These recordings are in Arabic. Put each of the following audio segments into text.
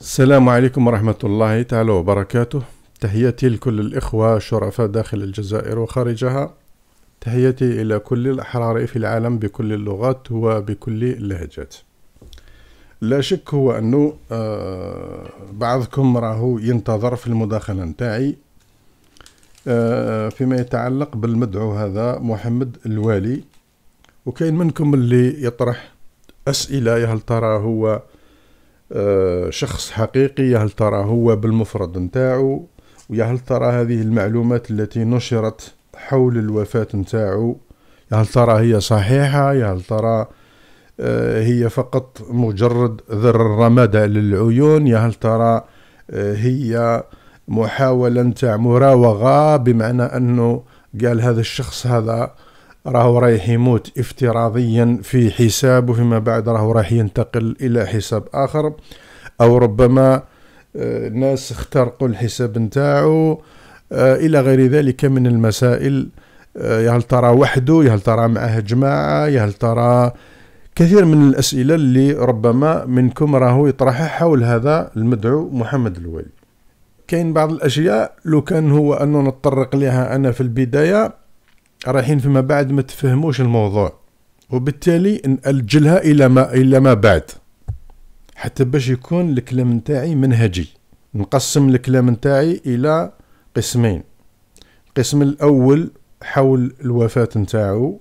السلام عليكم ورحمة الله تعالى وبركاته تحياتي لكل الإخوة شرفاء داخل الجزائر وخارجها تحياتي إلى كل الأحرار في العالم بكل اللغات وبكل اللهجات لا شك هو أنه آه، بعضكم راهو ينتظر في المداخلة نتاعي آه، فيما يتعلق بالمدعو هذا محمد الوالي وكاين منكم اللي يطرح أسئلة يا هل ترى هو آه، شخص حقيقي هل ترى هو بالمفرد نتاعو ويهل ترى هذه المعلومات التي نشرت حول الوفاة نتاعو هل ترى هي صحيحة هل ترى آه، هي فقط مجرد ذر رمادة للعيون هل ترى آه، هي محاولة نتاع مراوغة بمعنى أنه قال هذا الشخص هذا راهو رايح يموت افتراضيا في حساب فيما بعد راهو رايح ينتقل الى حساب اخر او ربما آه، ناس اخترقوا الحساب نتاعو آه، الى غير ذلك من المسائل آه، هل ترى وحده هل ترى معه جماعه هل ترى كثير من الاسئله اللي ربما منكم راهو يطرحها حول هذا المدعو محمد الوالي كاين بعض الاشياء لو كان هو انه نتطرق لها انا في البدايه رايحين فيما بعد ما تفهموش الموضوع وبالتالي نأجلها إلى ما إلى ما بعد حتى باش يكون الكلام نتاعي منهجي نقسم الكلام نتاعي إلى قسمين القسم الأول حول الوفاة نتاعو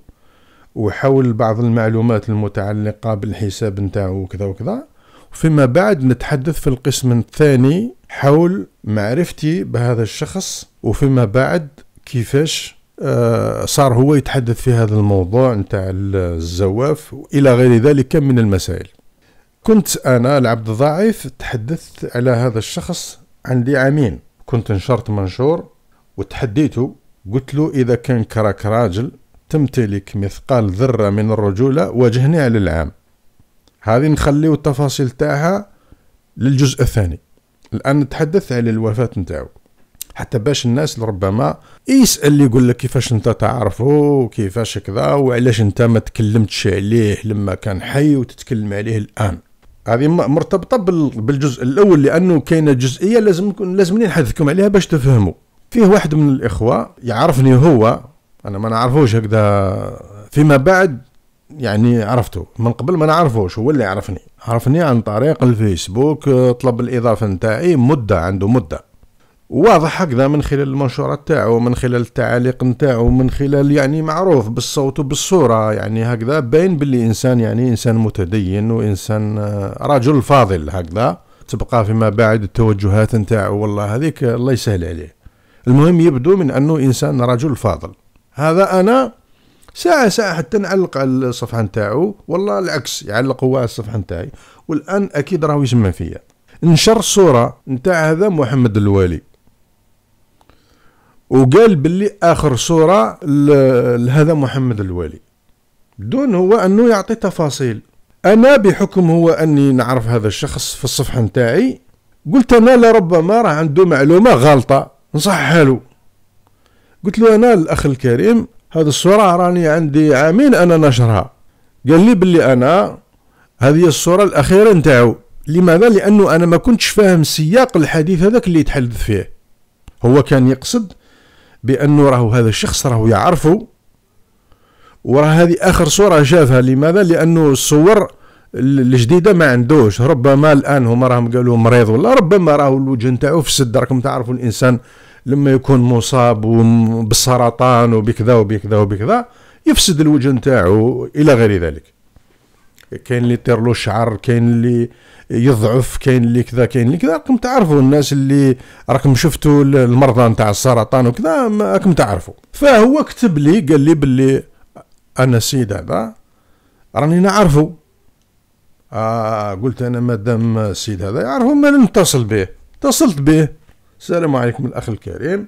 وحول بعض المعلومات المتعلقة بالحساب نتاعو وكذا وكذا فيما بعد نتحدث في القسم الثاني حول معرفتي بهذا الشخص وفيما بعد كيفاش آه، صار هو يتحدث في هذا الموضوع نتاع الزواف إلى غير ذلك من المسائل كنت أنا العبد الضعيف تحدثت على هذا الشخص عندي عامين كنت نشرت منشور وتحديته قلت له إذا كان كراك راجل تمتلك مثقال ذرة من الرجولة واجهني على العام هذه نخليو التفاصيل تاعها للجزء الثاني الآن نتحدث على الوفاة نتاعو حتى باش الناس ربما يسال اللي يقول لك كيفاش انت تعرفه وكيفاش كذا وعلاش انت ما تكلمتش عليه لما كان حي وتتكلم عليه الان هذه مرتبطه بالجزء الاول لانه كاينه جزئيه لازم لازمني نحدثكم عليها باش تفهموا فيه واحد من الاخوه يعرفني هو انا ما نعرفوش هكذا فيما بعد يعني عرفته من قبل ما نعرفوش هو اللي عرفني عرفني عن طريق الفيسبوك طلب الاضافه نتاعي مده عنده مده واضح هكذا من خلال المنشورات تاعو من خلال التعاليق نتاعو من خلال يعني معروف بالصوت وبالصورة يعني هكذا باين باللي إنسان يعني إنسان متدين وإنسان آه، رجل فاضل هكذا تبقى فيما بعد التوجهات نتاعو والله هذيك الله يسهل عليه المهم يبدو من أنه إنسان رجل فاضل هذا أنا ساعة ساعة حتى نعلق على الصفحة نتاعو والله العكس يعلق هو على الصفحة نتاعي والآن أكيد راهو يسمع فيا نشر صورة نتاع هذا محمد الوالي وقال باللي اخر صوره لهذا محمد الوالي دون هو انه يعطي تفاصيل انا بحكم هو اني نعرف هذا الشخص في الصفحه نتاعي قلت انا لربما راه عنده معلومه غلطه نصحها له قلت له انا الاخ الكريم هذا الصوره راني عندي عامين انا نشرها قال لي باللي انا هذه الصوره الاخيره نتاعو لماذا لانه انا ما كنتش فاهم سياق الحديث هذاك اللي يتحدث فيه هو كان يقصد بانه راهو هذا الشخص راهو يعرفه وراه هذه اخر صوره شافها لماذا لانه الصور الجديده ما عندوش ربما الان هما راهم قالوا مريض ولا ربما راهو الوجه نتاعو في السد راكم تعرفوا الانسان لما يكون مصاب بالسرطان وبكذا وبكذا وبكذا يفسد الوجه نتاعو الى غير ذلك كاين اللي يطير له شعر كاين اللي يضعف كاين اللي كذا كاين اللي كذا راكم تعرفوا الناس اللي راكم شفتوا المرضى نتاع السرطان وكذا راكم تعرفوا فهو كتب لي قال لي باللي انا السيد هذا راني نعرفه آه قلت انا مادام السيد هذا يعرفه ما نتصل به اتصلت به السلام عليكم الاخ الكريم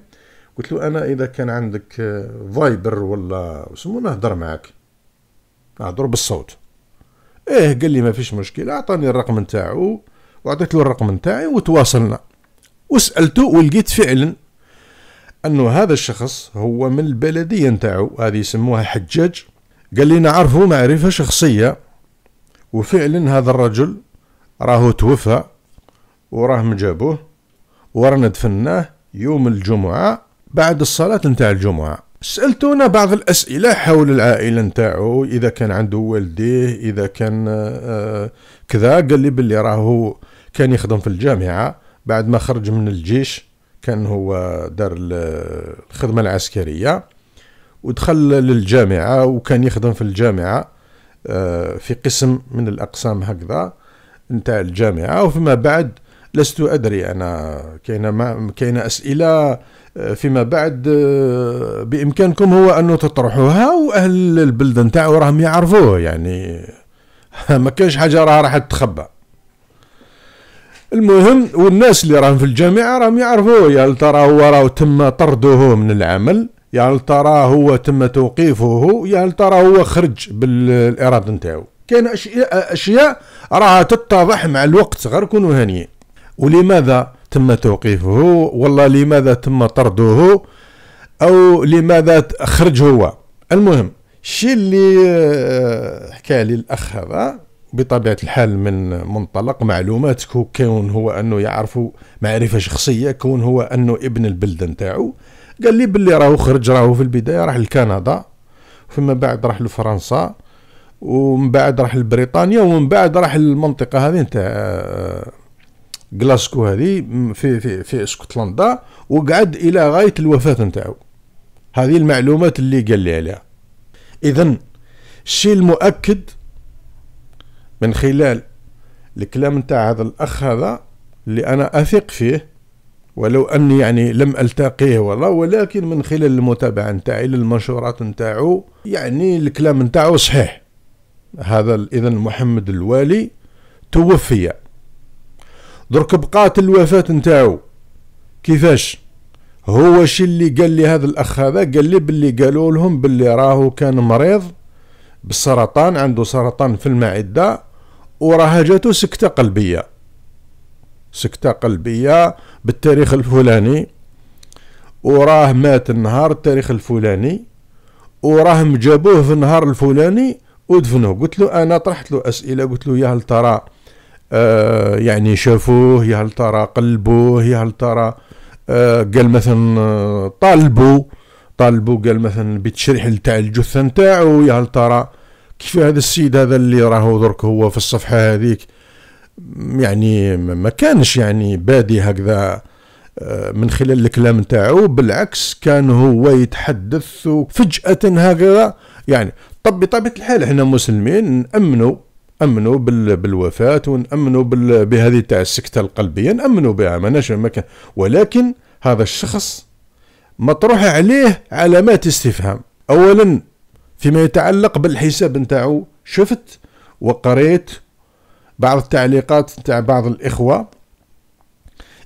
قلت له انا اذا كان عندك فايبر ولا وسمو نهضر معاك نهضر بالصوت ايه قال لي ما فيش مشكله اعطاني الرقم نتاعو وعطيت له الرقم نتاعي وتواصلنا وسالته ولقيت فعلا انه هذا الشخص هو من البلديه نتاعو هذه يسموها حجاج قال لي نعرفه معرفه شخصيه وفعلا هذا الرجل راهو توفى وراه مجابوه ورانا دفناه يوم الجمعه بعد الصلاه نتاع الجمعه سالتونا بعض الاسئله حول العائله نتاعو اذا كان عنده والديه اذا كان آه، آه، كذا قال لي باللي راهو كان يخدم في الجامعه بعد ما خرج من الجيش كان هو دار الخدمه العسكريه ودخل للجامعه وكان يخدم في الجامعه آه، في قسم من الاقسام هكذا نتاع الجامعه وفيما بعد لست ادري انا كاينه كاينه اسئله فيما بعد آه، بامكانكم هو انه تطرحوها واهل البلد نتاعو راهم يعرفوه يعني ما كاينش حاجه راها راح تتخبى المهم والناس اللي راهم في الجامعه راهم يعرفوه يا ترى هو راه تم طرده من العمل يا ترى هو تم توقيفه يا ترى هو خرج بالاراده نتاعو كاين اشياء اشياء راها تتضح مع الوقت غير كونوا هانيين ولماذا تم توقيفه والله لماذا تم طرده او لماذا خرج هو المهم الشيء اللي آه، حكى لي الاخ هذا بطبيعه الحال من منطلق معلومات كون هو انه يعرف معرفه شخصيه كون هو انه ابن البلده نتاعو قال لي باللي راهو خرج راهو في البدايه راح لكندا فيما بعد راح لفرنسا ومن بعد راح لبريطانيا ومن بعد راح للمنطقه هذه نتاع آه، غلاسكو هذه في في في اسكتلندا وقعد الى غايه الوفاه نتاعو هذه المعلومات اللي قال لي عليها اذا الشيء المؤكد من خلال الكلام نتاع هذا الاخ هذا اللي انا اثق فيه ولو اني يعني لم التقيه والله ولكن من خلال المتابعه نتاعي للمنشورات نتاعو يعني الكلام نتاعو صحيح هذا اذا محمد الوالي توفي درك بقات الوفاة نتاعو كيفاش هو شي اللي قال لي هذا الاخ هذا قال لي باللي قالوا لهم باللي راهو كان مريض بالسرطان عنده سرطان في المعده وراها جاتو سكته قلبيه سكته قلبيه بالتاريخ الفلاني وراه مات النهار التاريخ الفلاني وراهم جابوه في النهار الفلاني ودفنوه قلت له انا طرحت له اسئله قلت له يا هل ترى آه، يعني شافوه يا هل ترى قلبوه يا هل ترى آه، قال مثلا آه، طالبوا طالبوا قال مثلا بتشريح تاع الجثه نتاعو يا هل ترى كيف هذا السيد هذا اللي راهو درك هو في الصفحه هذيك يعني ما كانش يعني بادي هكذا من خلال الكلام نتاعو بالعكس كان هو يتحدث وفجأة هكذا يعني طب بطبيعة الحال احنا مسلمين نأمنوا نامنوا بالوفاه ونامنوا بهذه تاع السكته القلبيه نامنوا بها ما مكان ولكن هذا الشخص مطروح عليه علامات استفهام اولا فيما يتعلق بالحساب نتاعو شفت وقريت بعض التعليقات نتاع بعض الاخوه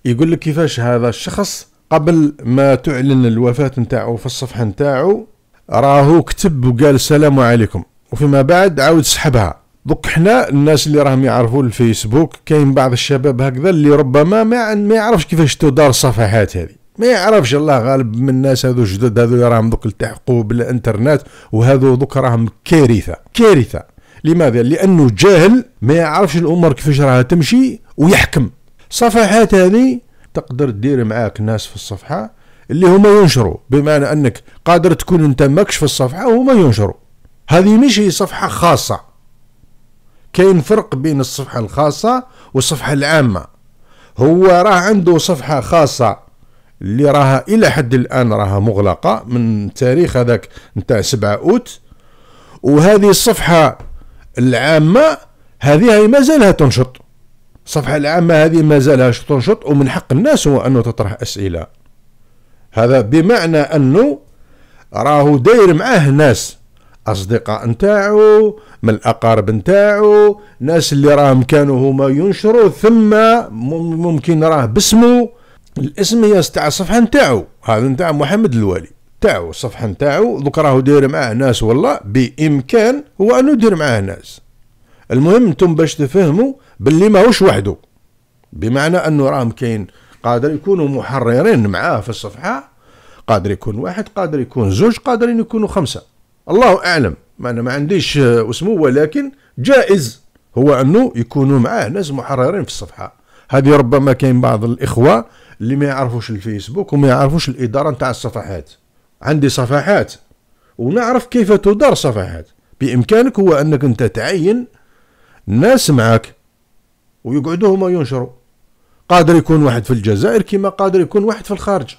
يقول لك كيفاش هذا الشخص قبل ما تعلن الوفاه نتاعو في الصفحه نتاعو راهو كتب وقال السلام عليكم وفيما بعد عاود سحبها دوك حنا الناس اللي راهم يعرفوا الفيسبوك كاين بعض الشباب هكذا اللي ربما ما ما يعرفش كيفاش تدار الصفحات هذه ما يعرفش الله غالب من الناس هذو جدد هذو اللي راهم دوك التحقوا بالانترنت وهذو دوك راهم كارثه كارثه لماذا لانه جاهل ما يعرفش الامور كيفاش راها تمشي ويحكم صفحات هذه تقدر تدير معاك ناس في الصفحه اللي هما ينشروا بمعنى انك قادر تكون انت ماكش في الصفحه وهما ينشروا هذه مش صفحه خاصه كاين فرق بين الصفحة الخاصة والصفحة العامة هو راه عنده صفحة خاصة اللي راها إلى حد الآن راها مغلقة من تاريخ هذاك نتاع 7 أوت وهذه الصفحة العامة هذه مازالها تنشط الصفحة العامة هذه مازالها تنشط ومن حق الناس هو أنه تطرح أسئلة هذا بمعنى أنه راهو داير معاه ناس اصدقاء نتاعو من الاقارب نتاعو ناس اللي راهم كانوا هما ينشروا ثم ممكن راه باسمو الاسم هي تاع الصفحه نتاعو هذا نتاع محمد الوالي تاعو الصفحه نتاعو دوك راهو داير معاه ناس والله بامكان هو انه يدير معاه ناس المهم انتم باش تفهموا باللي ماهوش وحده بمعنى انه راهم كاين قادر يكونوا محررين معاه في الصفحه قادر يكون واحد قادر يكون زوج قادرين يكونوا خمسه الله اعلم ما انا ما عنديش آه، اسمه ولكن جائز هو انه يكونوا معاه ناس محررين في الصفحه هذه ربما كاين بعض الاخوه اللي ما يعرفوش الفيسبوك وما يعرفوش الاداره نتاع الصفحات عندي صفحات ونعرف كيف تدار صفحات بامكانك هو انك انت تعين ناس معك ويقعدوا هما ينشروا قادر يكون واحد في الجزائر كما قادر يكون واحد في الخارج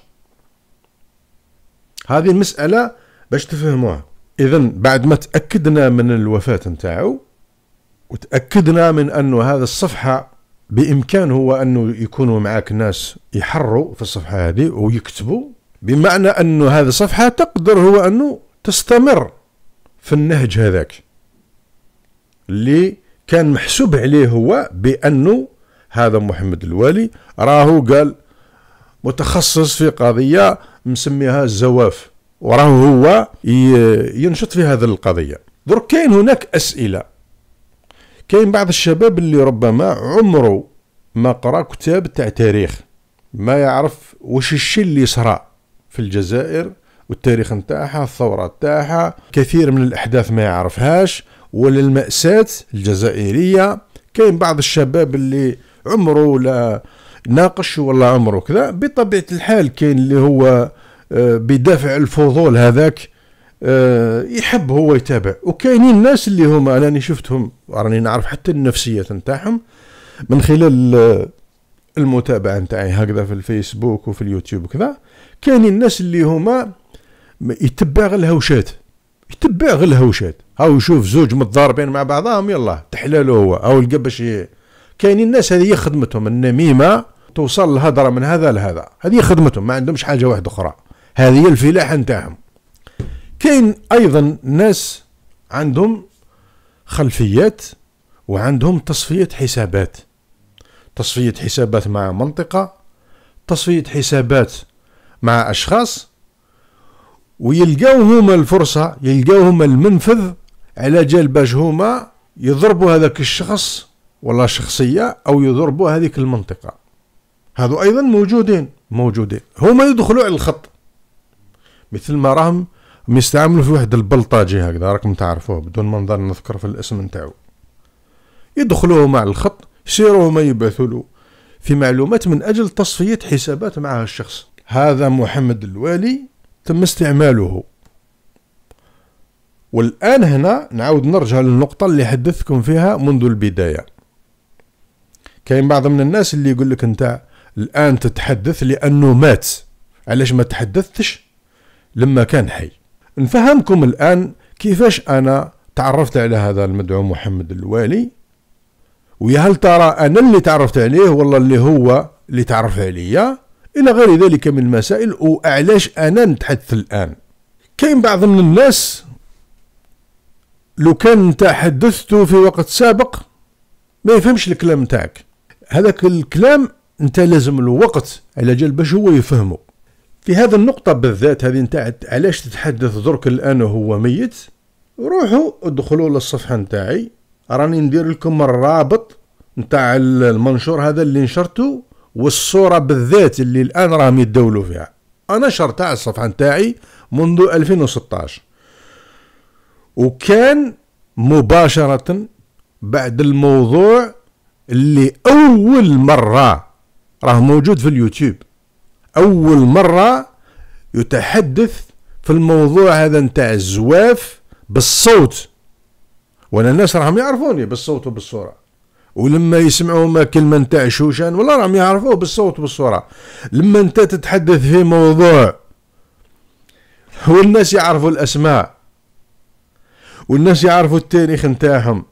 هذه المسألة باش تفهموها اذا بعد ما تاكدنا من الوفاه نتاعو وتاكدنا من انه هذا الصفحه بامكان هو انه يكونوا معاك ناس يحروا في الصفحه هذه ويكتبوا بمعنى انه هذه الصفحه تقدر هو انه تستمر في النهج هذاك اللي كان محسوب عليه هو بانه هذا محمد الوالي راهو قال متخصص في قضيه مسميها الزواف وراه هو ينشط في هذه القضية درك كاين هناك أسئلة كاين بعض الشباب اللي ربما عمره ما قرأ كتاب تاع تاريخ ما يعرف واش الشي اللي صرا في الجزائر والتاريخ نتاعها الثورة نتاعها كثير من الأحداث ما يعرفهاش ولا المأساة الجزائرية كاين بعض الشباب اللي عمره لا ناقش ولا عمره كذا بطبيعة الحال كاين اللي هو بدافع الفضول هذاك آه، يحب هو يتابع وكاينين الناس اللي هما انا شفتهم راني نعرف حتى النفسيات نتاعهم من خلال آه، المتابعه نتاعي هكذا في الفيسبوك وفي اليوتيوب وكذا كاينين الناس اللي هما يتبع غير الهوشات يتبع غير الهوشات هاو يشوف زوج متضاربين مع بعضهم يلا تحلاله هو او القبش باش كاينين الناس هذه خدمتهم النميمه توصل الهضره من هذا لهذا هذه خدمتهم ما عندهمش حاجه واحده اخرى هذه الفلاحة نتاعهم كاين أيضا ناس عندهم خلفيات وعندهم تصفية حسابات تصفية حسابات مع منطقة تصفية حسابات مع أشخاص ويلقاوهم هما الفرصة يلقاو هما المنفذ على جال باش هما يضربوا هذاك الشخص ولا شخصية أو يضربوا هذيك المنطقة هذو أيضا موجودين موجودين هما يدخلوا على الخط مثل ما راهم مستعملوا في واحد البلطاجي هكذا راكم تعرفوه بدون ما نضل نذكر في الاسم نتاعو يدخلوه مع الخط يسيروه ما يبعثوا له في معلومات من أجل تصفية حسابات مع الشخص هذا محمد الوالي تم استعماله والآن هنا نعود نرجع للنقطة اللي حدثتكم فيها منذ البداية كاين بعض من الناس اللي يقول لك انت الآن تتحدث لأنه مات علاش ما تحدثتش لما كان حي نفهمكم الآن كيفاش أنا تعرفت على هذا المدعو محمد الوالي ويا هل ترى أنا اللي تعرفت عليه ولا اللي هو اللي تعرف عليا إلى غير ذلك من المسائل وأعلاش أنا نتحدث الآن كاين بعض من الناس لو كان تحدثت في وقت سابق ما يفهمش الكلام نتاعك هذاك الكلام انت لازم الوقت على جال باش هو يفهمه في هذا النقطة بالذات هذه نتاعت علاش تتحدث درك الآن وهو ميت روحوا ادخلوا للصفحة نتاعي راني ندير لكم الرابط نتاع المنشور هذا اللي نشرته والصورة بالذات اللي الآن راهم يتداولوا فيها أنا شرت على الصفحة نتاعي منذ 2016 وكان مباشرة بعد الموضوع اللي أول مرة راه موجود في اليوتيوب أول مرة يتحدث في الموضوع هذا نتاع الزواف بالصوت وانا الناس راهم يعرفوني بالصوت وبالصورة ولما يسمعوا ما كلمة نتاع شوشان والله راهم يعرفوه بالصوت وبالصورة لما انت تتحدث في موضوع والناس يعرفوا الأسماء والناس يعرفوا التاريخ نتاعهم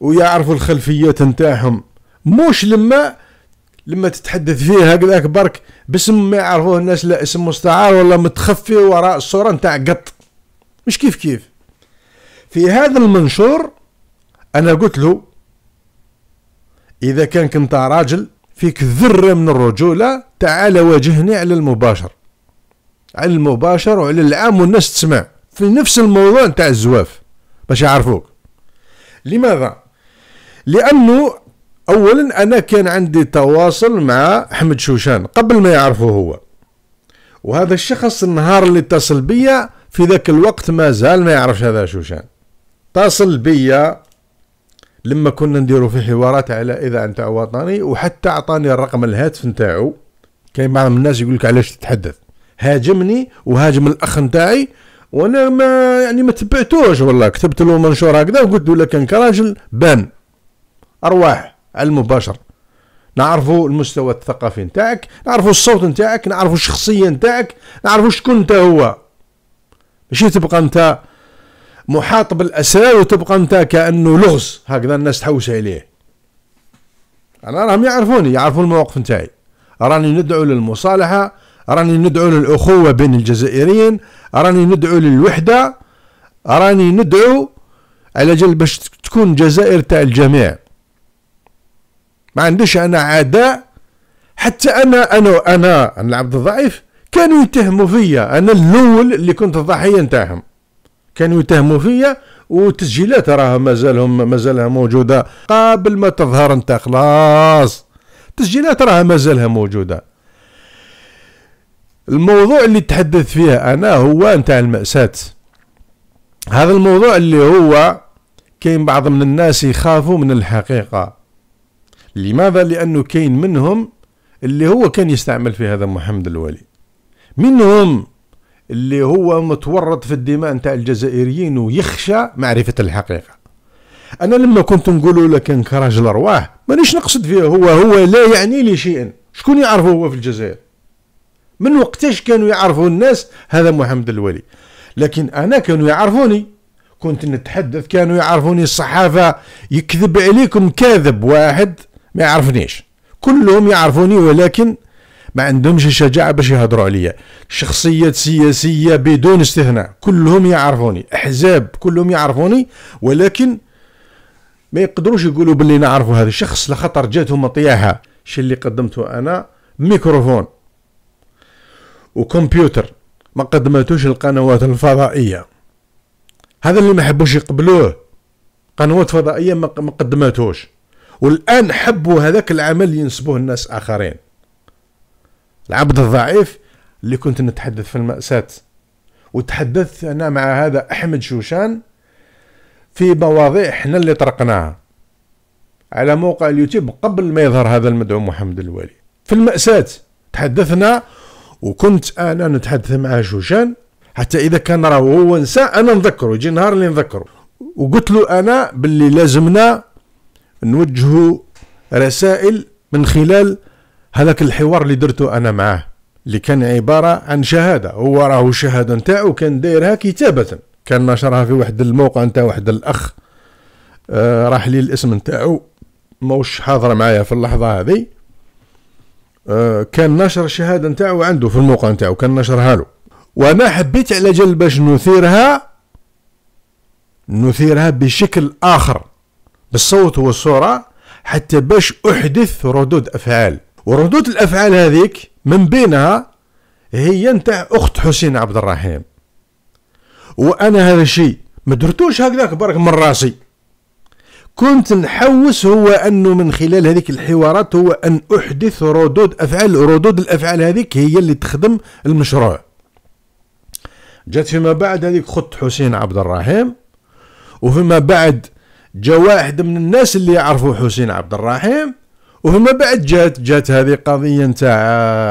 ويعرفوا الخلفيات نتاعهم موش لما لما تتحدث فيه هكذاك برك باسم ما يعرفوه الناس لا اسم مستعار ولا متخفي وراء الصورة نتاع قط مش كيف كيف في هذا المنشور أنا قلت له إذا كان كنت راجل فيك ذرة من الرجولة تعال واجهني على المباشر على المباشر وعلى العام والناس تسمع في نفس الموضوع نتاع الزواف باش يعرفوك لماذا؟ لأنه اولا انا كان عندي تواصل مع احمد شوشان قبل ما يعرفه هو وهذا الشخص النهار اللي اتصل بيا في ذاك الوقت ما زال ما يعرفش هذا شوشان اتصل بيا لما كنا نديرو في حوارات على اذاعه نتاع وطني وحتى اعطاني الرقم الهاتف نتاعو كاين بعض الناس يقول لك علاش تتحدث هاجمني وهاجم الاخ نتاعي وانا ما يعني ما تبعتوش والله كتبت له منشور هكذا وقلت له كان كراجل بان ارواح المباشر نعرفوا المستوى الثقافي نتاعك نعرفوا الصوت نتاعك نعرفوا الشخصيه نتاعك نعرفوا شكون انت هو ماشي تبقى انت محاط بالاسرار وتبقى انت كانه لغز هكذا الناس تحوس عليه انا راهم يعرفوني يعرفون المواقف نتاعي راني ندعو للمصالحه راني ندعو للاخوه بين الجزائريين راني ندعو للوحده راني ندعو على جل باش تكون جزائر تاع الجميع ما عندوش انا عداء حتى انا انا انا العبد الضعيف كانوا يتهموا فيا انا الاول اللي كنت الضحيه نتاعهم كانوا يتهموا فيا وتسجيلات راها مازالهم مازالها موجوده قبل ما تظهر انت خلاص تسجيلات راها مازالها موجوده الموضوع اللي تحدث فيه انا هو نتاع المأساة هذا الموضوع اللي هو كاين بعض من الناس يخافوا من الحقيقة لماذا لأنه كاين منهم اللي هو كان يستعمل في هذا محمد الوالي منهم اللي هو متورط في الدماء نتاع الجزائريين ويخشى معرفة الحقيقة أنا لما كنت نقول لك كراجل أرواح مانيش نقصد فيه هو هو لا يعني لي شيئا شكون يعرفه هو في الجزائر من وقتاش كانوا يعرفوا الناس هذا محمد الوالي لكن أنا كانوا يعرفوني كنت نتحدث كانوا يعرفوني الصحافة يكذب عليكم كاذب واحد ما يعرفنيش كلهم يعرفوني ولكن ما عندهمش الشجاعة باش يهضروا عليا شخصيات سياسية بدون استثناء كلهم يعرفوني أحزاب كلهم يعرفوني ولكن ما يقدروش يقولوا باللي نعرفوا هذا الشخص لخطر جاتهم طياحة شي اللي قدمته أنا ميكروفون وكمبيوتر ما قدمتوش القنوات الفضائية هذا اللي ما حبوش يقبلوه قنوات فضائية ما قدمتوش والآن حبوا هذاك العمل ينسبوه الناس آخرين العبد الضعيف اللي كنت نتحدث في المأساة وتحدثت أنا مع هذا أحمد شوشان في مواضيع احنا اللي طرقناها على موقع اليوتيوب قبل ما يظهر هذا المدعو محمد الوالي في المأساة تحدثنا وكنت أنا نتحدث مع شوشان حتى إذا كان راه هو نسى أنا نذكره يجي نهار اللي نذكره وقلت له أنا باللي لازمنا نوجه رسائل من خلال هذاك الحوار اللي درته انا معاه اللي كان عباره عن شهاده هو راهو الشهاده نتاعو كان دايرها كتابه كان نشرها في واحد الموقع نتاع واحد الاخ آه، راح لي الاسم نتاعو موش حاضر معايا في اللحظه هذه آه، كان نشر الشهاده نتاعو عنده في الموقع نتاعو كان نشرها له وانا حبيت على جال باش نثيرها نثيرها بشكل اخر بالصوت والصورة حتى باش أحدث ردود أفعال وردود الأفعال هذيك من بينها هي نتاع أخت حسين عبد الرحيم وأنا هذا الشيء ما درتوش هكذاك برك من راسي كنت نحوس هو أنه من خلال هذيك الحوارات هو أن أحدث ردود أفعال ردود الأفعال هذيك هي اللي تخدم المشروع جات فيما بعد هذيك خط حسين عبد الرحيم وفيما بعد جا واحد من الناس اللي يعرفوا حسين عبد الرحيم وهما بعد جات جات هذه قضيه نتاع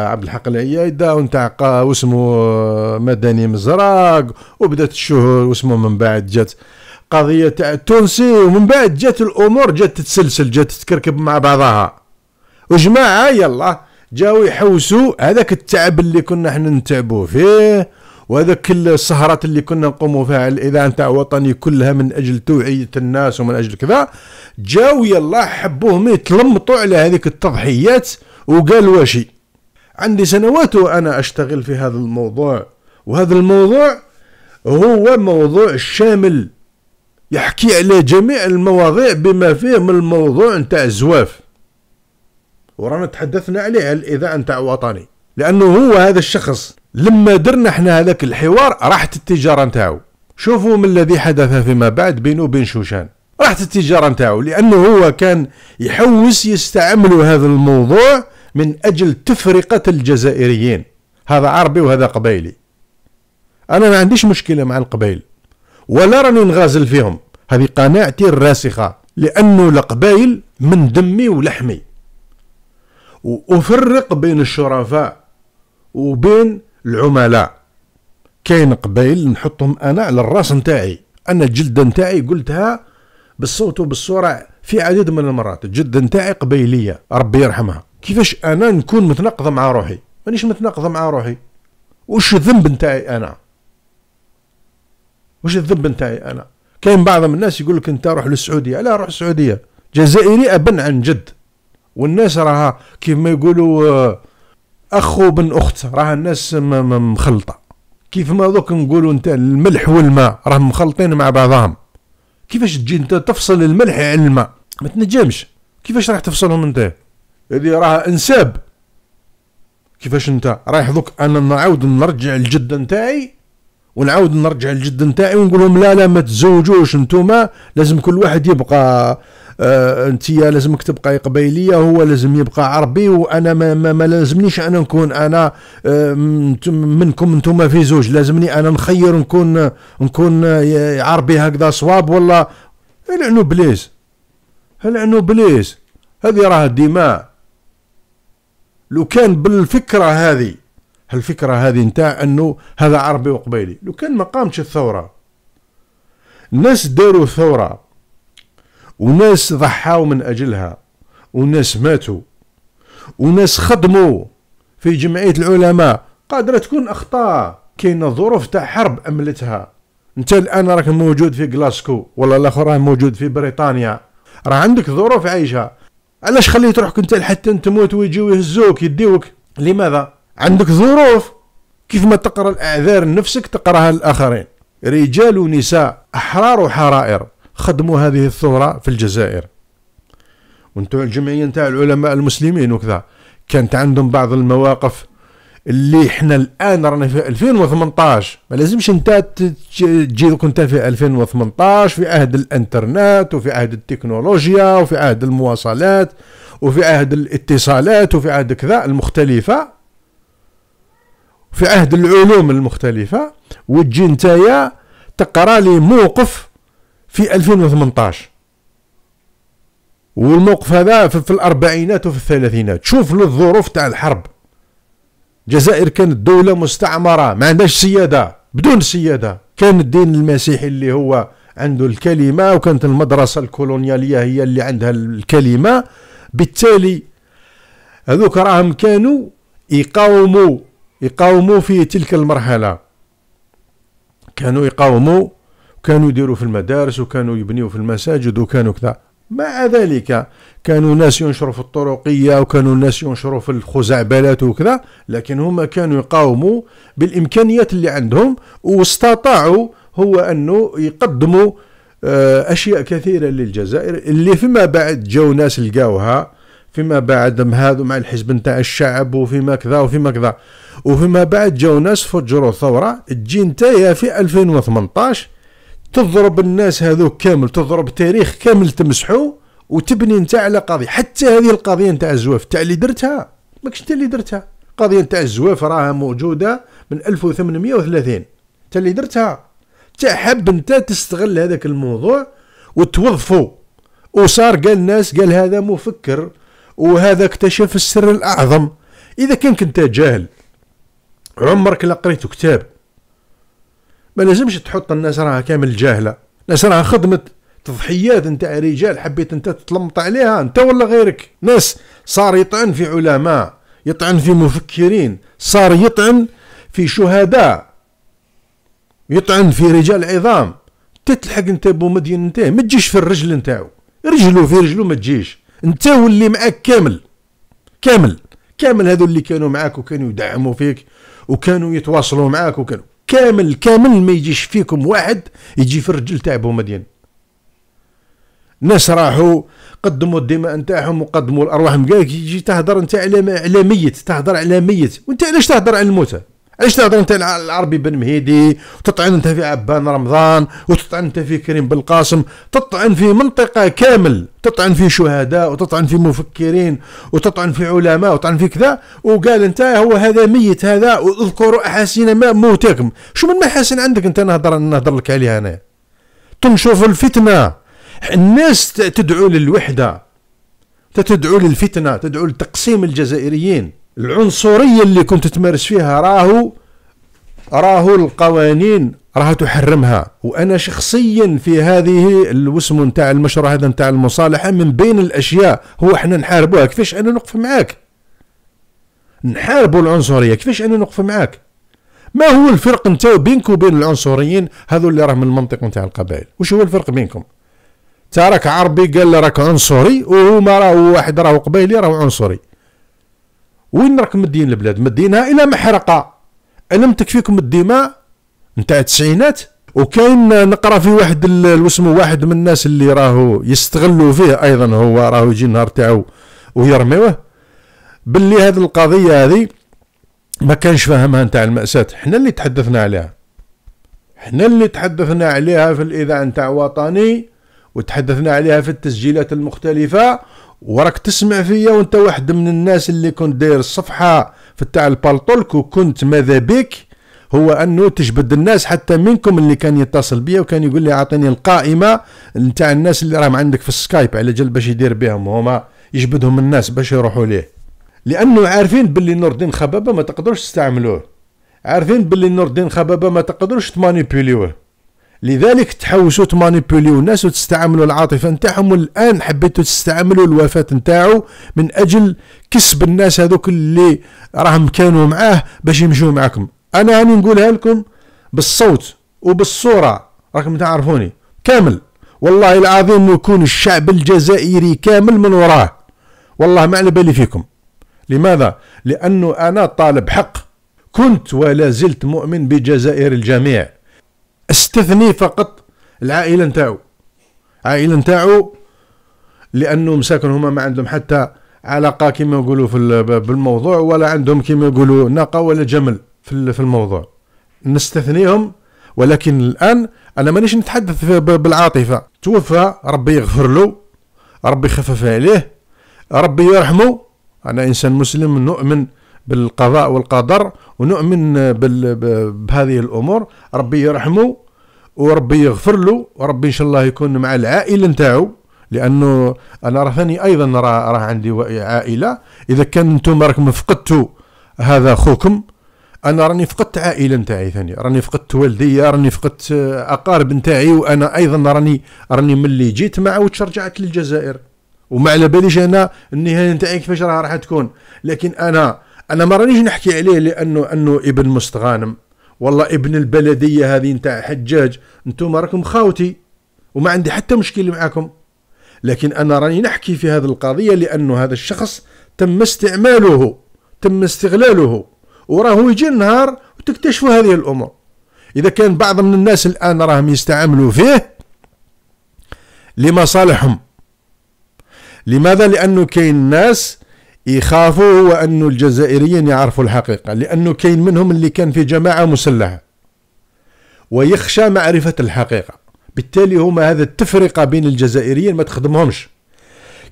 عبد الحق العياده ونتاع واسمو مدني مزراق وبدات الشهور واسمو من بعد جات قضيه تاع التونسي ومن بعد جات الامور جات تتسلسل جات تتكركب مع بعضها وجماعه يلا جاو يحوسوا هذاك التعب اللي كنا حنا نتعبوا فيه وهذا كل السهرات اللي كنا نقوم فيها الاذاعه نتاع وطني كلها من اجل توعيه الناس ومن اجل كذا جاو يلا حبوهم يتلمطوا على هذيك التضحيات وقال واشي عندي سنوات وانا اشتغل في هذا الموضوع وهذا الموضوع هو موضوع شامل يحكي على جميع المواضيع بما فيه من الموضوع نتاع الزواف ورانا تحدثنا عليه على الاذاعه نتاع وطني لانه هو هذا الشخص لما درنا احنا هذاك الحوار راحت التجاره نتاعو شوفوا ما الذي حدث فيما بعد بينه وبين شوشان راحت التجاره نتاعو لانه هو كان يحوس يستعملوا هذا الموضوع من اجل تفرقه الجزائريين هذا عربي وهذا قبيلي انا ما عنديش مشكله مع القبائل ولا راني نغازل فيهم هذه قناعتي الراسخه لانه القبائل من دمي ولحمي وافرق بين الشرفاء وبين العملاء كاين قبايل نحطهم انا على الراس نتاعي انا الجلد نتاعي قلتها بالصوت وبالصوره في عديد من المرات الجده نتاعي قبيليه ربي يرحمها كيفاش انا نكون متناقضه مع روحي مانيش متناقضه مع روحي وش الذنب نتاعي انا وش الذنب نتاعي انا كاين بعض من الناس يقول لك انت روح للسعوديه لا روح السعوديه جزائري ابا عن جد والناس راها كيف ما يقولوا آه، اخو بن اخت راه الناس مخلطه كيف ما دوك نقولوا انت الملح والماء راهم مخلطين مع بعضهم كيفاش تجي انت تفصل الملح عن الماء ما تنجمش كيفاش راح تفصلهم انت هذه راه انساب كيفاش انت رايح دوك انا نعاود نرجع الجد نتاعي ونعاود نرجع الجد نتاعي ونقول لهم لا لا ما تزوجوش انتوما لازم كل واحد يبقى آه انت لازمك تبقاي قبيليه هو لازم يبقى عربي وانا ما, ما, ما لازمنيش انا نكون انا آه منكم انتم في زوج لازمني انا نخير نكون نكون آه، عربي هكذا صواب ولا لانه بليز لانه بليز هذه راه دماء لو كان بالفكره هذه الفكره هذه نتاع انه هذا عربي وقبيلي لو كان ما قامتش الثوره الناس داروا ثوره وناس ضحاو من أجلها وناس ماتوا وناس خدموا في جمعية العلماء قادرة تكون أخطاء كاينة ظروف تاع حرب أملتها أنت الآن راك موجود في غلاسكو ولا الآخر راه موجود في بريطانيا راه عندك ظروف عايشة علاش خليت روحك أنت حتى تموت ويجيو يهزوك يديوك لماذا عندك ظروف كيف ما تقرا الأعذار نفسك تقراها للآخرين رجال ونساء أحرار وحرائر خدموا هذه الثورة في الجزائر وانتو الجمعية نتاع العلماء المسلمين وكذا كانت عندهم بعض المواقف اللي احنا الان رانا في 2018 ما لازمش انت تجي كنت في 2018 في عهد الانترنت وفي عهد التكنولوجيا وفي عهد المواصلات وفي عهد الاتصالات وفي عهد كذا المختلفة في عهد العلوم المختلفة وتجي نتايا تقرا لي موقف في 2018 والموقف هذا في الأربعينات وفي الثلاثينات شوف للظروف تاع الحرب الجزائر كانت دولة مستعمرة ما عندهاش سيادة بدون سيادة كان الدين المسيحي اللي هو عنده الكلمة وكانت المدرسة الكولونيالية هي اللي عندها الكلمة بالتالي هذوك راهم كانوا يقاوموا يقاوموا في تلك المرحلة كانوا يقاوموا كانوا يديروا في المدارس وكانوا يبنيوا في المساجد وكانوا كذا مع ذلك كانوا ناس ينشروا في الطرقية وكانوا ناس ينشروا في الخزعبلات وكذا لكن هما كانوا يقاوموا بالإمكانيات اللي عندهم واستطاعوا هو أنه يقدموا آه، أشياء كثيرة للجزائر اللي فيما بعد جو ناس لقاوها فيما بعد هذا مع الحزب نتاع الشعب وفيما كذا وفيما كذا وفيما بعد جاو ناس فجروا الثورة تجي نتايا في 2018 تضرب الناس هذوك كامل تضرب تاريخ كامل تمسحو وتبني انت على قضيه حتى هذه القضيه نتاع الزواف تاع اللي درتها ماكش انت اللي درتها القضيه نتاع الزواف راها موجوده من 1830 انت اللي درتها تاع حب انت تستغل هذاك الموضوع وتوظفه وصار قال الناس قال هذا مفكر وهذا اكتشف السر الاعظم اذا كان كنت جاهل عمرك لا قريت كتاب ما لازمش تحط الناس راها كامل جاهله ناس راها خدمت تضحيات نتاع رجال حبيت انت تتلمط عليها انت ولا غيرك ناس صار يطعن في علماء يطعن في مفكرين صار يطعن في شهداء يطعن في رجال عظام تتلحق انت بومدين انت ما تجيش في الرجل نتاعو رجلو في رجلو ما تجيش انت واللي معاك كامل كامل كامل هذو اللي كانوا معاك وكانوا يدعموا فيك وكانوا يتواصلوا معاك وكانوا كامل كامل ما يجيش فيكم واحد يجي في الرجل تاع بومدين ناس راحوا قدموا الدماء نتاعهم وقدموا الارواح نتاعك يجي تهضر نتاع على ميت تهضر على ميت وانت علاش تهضر على الموتى علاش تهضر انت العربي بن مهيدي وتطعن انت في عبان رمضان وتطعن انت في كريم بالقاسم تطعن في منطقه كامل تطعن في شهداء وتطعن في مفكرين وتطعن في علماء وتطعن في كذا وقال انت هو هذا ميت هذا اذكروا احاسين ما موتكم شو من محاسن عندك انت نهضر نهضر لك عليها انا تنشوف الفتنه الناس تدعو للوحده تدعو للفتنه تدعو لتقسيم الجزائريين العنصريه اللي كنت تمارس فيها راهو راهو القوانين راها تحرمها وانا شخصيا في هذه الوسم نتاع المشروع هذا نتاع المصالحه من بين الاشياء هو احنا نحاربوها كيفاش انا نوقف معاك نحاربوا العنصريه كيفاش انا نوقف معاك ما هو الفرق نتاعو بينك وبين العنصريين هذو اللي راه من المنطق نتاع القبائل وش هو الفرق بينكم تارك عربي قال راك عنصري ما راهو واحد راهو قبيلي راهو عنصري وين راك مدين البلاد مدينها الى محرقه الم تكفيكم الدماء نتاع التسعينات وكاين نقرا في واحد واسمو واحد من الناس اللي راهو يستغلوا فيه ايضا هو راهو يجي النهار تاعو ويرميوه باللي هذه القضيه هذه ما كانش فاهمها نتاع المأساة حنا اللي تحدثنا عليها حنا اللي تحدثنا عليها في الإذاعة نتاع وطني وتحدثنا عليها في التسجيلات المختلفة وراك تسمع فيا وانت واحد من الناس اللي كنت داير الصفحه في تاع البالطولك وكنت ماذا بك هو انه تجبد الناس حتى منكم اللي كان يتصل بيا وكان يقول لي اعطيني القائمه نتاع الناس اللي راهم عندك في السكايب على جال باش يدير بهم هما يجبدهم الناس باش يروحوا ليه لانه عارفين باللي نور الدين خبابه ما تقدرش تستعملوه عارفين باللي نور الدين خبابه ما تقدرش تمانيبيليوه لذلك تحوشوا تمانيبوليو الناس وتستعملوا العاطفه نتاعهم والان حبيتوا تستعملوا الوفاه نتاعو من اجل كسب الناس هذوك اللي راهم كانوا معاه باش يمشوا معاكم انا راني نقولها لكم بالصوت وبالصوره راكم تعرفوني كامل والله العظيم يكون الشعب الجزائري كامل من وراه والله ما على بالي فيكم لماذا لانه انا طالب حق كنت ولا زلت مؤمن بجزائر الجميع استثني فقط العائله نتاعو العائله نتاعو لانه مساكن هما ما عندهم حتى علاقه كما يقولوا في بالموضوع ولا عندهم كما يقولوا ناقه ولا جمل في الموضوع نستثنيهم ولكن الان انا مانيش نتحدث بالعاطفه توفى ربي يغفر له ربي خفف عليه ربي يرحمه انا انسان مسلم نؤمن بالقضاء والقدر ونؤمن بهذه الامور ربي يرحمه وربي يغفر له وربي ان شاء الله يكون مع العائله نتاعو لانه انا رثني ثاني ايضا راه را عندي عائله اذا كان انتم راكم فقدتوا هذا خوكم انا راني فقدت عائله نتاعي ثاني راني فقدت والديا راني فقدت اقارب نتاعي وانا ايضا راني راني ملي جيت ما عاودتش رجعت للجزائر وما على باليش انا النهايه نتاعي كيفاش راح تكون لكن انا انا ما رانيش نحكي عليه لانه انه ابن مستغانم والله ابن البلديه هذه نتاع حجاج انتم راكم خاوتي وما عندي حتى مشكل معاكم لكن انا راني نحكي في هذه القضيه لانه هذا الشخص تم استعماله تم استغلاله وراه يجي النهار وتكتشفوا هذه الامور اذا كان بعض من الناس الان راهم يستعملوا فيه لمصالحهم لماذا لانه كاين ناس يخافوا هو أن الجزائريين يعرفوا الحقيقة لأنه كاين منهم اللي كان في جماعة مسلحة ويخشى معرفة الحقيقة بالتالي هما هذا التفرقة بين الجزائريين ما تخدمهمش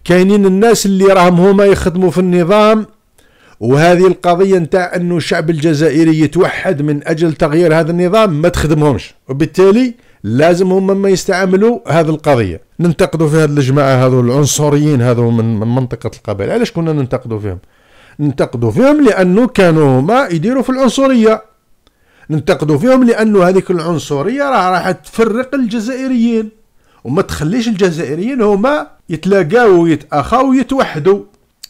كاينين الناس اللي راهم هما يخدموا في النظام وهذه القضية نتاع أنه الشعب الجزائري يتوحد من أجل تغيير هذا النظام ما تخدمهمش وبالتالي لازم هم ما يستعملوا هذه القضيه ننتقدوا في هذه الجماعه هذو العنصريين هذو من, من منطقه القبائل علاش كنا ننتقدوا فيهم ننتقدوا فيهم لانه كانوا هما يديروا في العنصريه ننتقدوا فيهم لانه هذيك العنصريه راه راح تفرق الجزائريين وما تخليش الجزائريين هما يتلاقاو ويتاخاو ويتوحدوا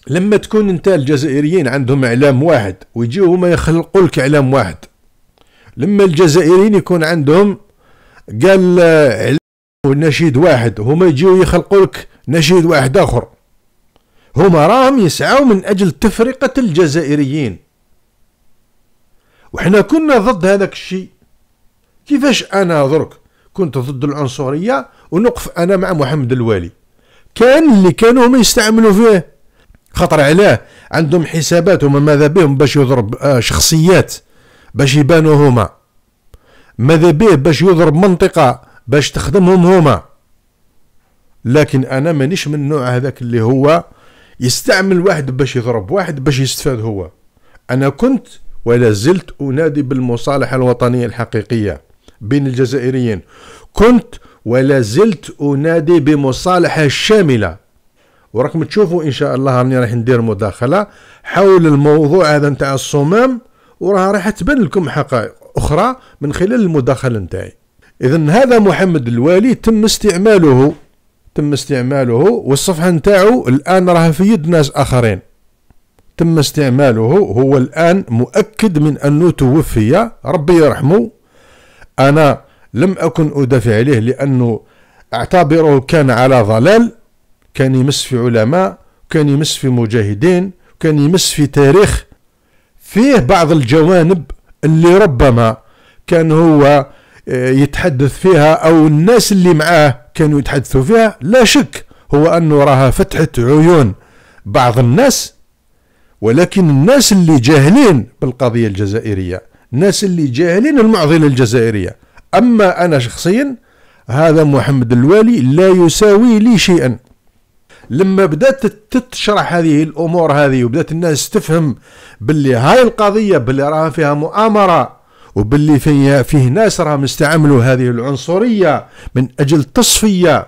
لما تكون انت الجزائريين عندهم اعلام واحد ويجيو هما يخلقوا لك اعلام واحد لما الجزائريين يكون عندهم قال نشيد واحد هما يجيو يخلقوا لك نشيد واحد اخر هما راهم يسعوا من اجل تفرقه الجزائريين وحنا كنا ضد هذاك الشيء كيفاش انا درك كنت ضد العنصريه ونقف انا مع محمد الوالي كان اللي كانوا هما يستعملوا فيه خطر علاه عندهم حسابات ماذا بهم باش يضرب آه، شخصيات باش يبانوا هما ماذا به باش يضرب منطقه باش تخدمهم هما لكن انا مانيش من النوع هذاك اللي هو يستعمل واحد باش يضرب واحد باش يستفاد هو انا كنت ولا زلت انادي بالمصالحه الوطنيه الحقيقيه بين الجزائريين كنت ولا زلت انادي بمصالحه شامله وراكم تشوفوا ان شاء الله راني راح ندير مداخله حول الموضوع هذا نتاع الصمام وراها راح تبان لكم حقائق أخرى من خلال المداخلة نتاعي إذا هذا محمد الوالي تم استعماله تم استعماله والصفحة نتاعو الآن راها في يد ناس آخرين تم استعماله هو الآن مؤكد من أنه توفي ربي يرحمه أنا لم أكن أدافع عليه لأنه أعتبره كان على ضلال كان يمس في علماء كان يمس في مجاهدين كان يمس في تاريخ فيه بعض الجوانب اللي ربما كان هو آه، يتحدث فيها أو الناس اللي معاه كانوا يتحدثوا فيها لا شك هو أنه راها فتحت عيون بعض الناس ولكن الناس اللي جاهلين بالقضية الجزائرية الناس اللي جاهلين المعضلة الجزائرية أما أنا شخصيا هذا محمد الوالي لا يساوي لي شيئا لما بدات تتشرح هذه الامور هذه وبدات الناس تفهم باللي هاي القضيه باللي راها فيها مؤامره وباللي فيه, فيه ناس راهم مستعملوا هذه العنصريه من اجل تصفيه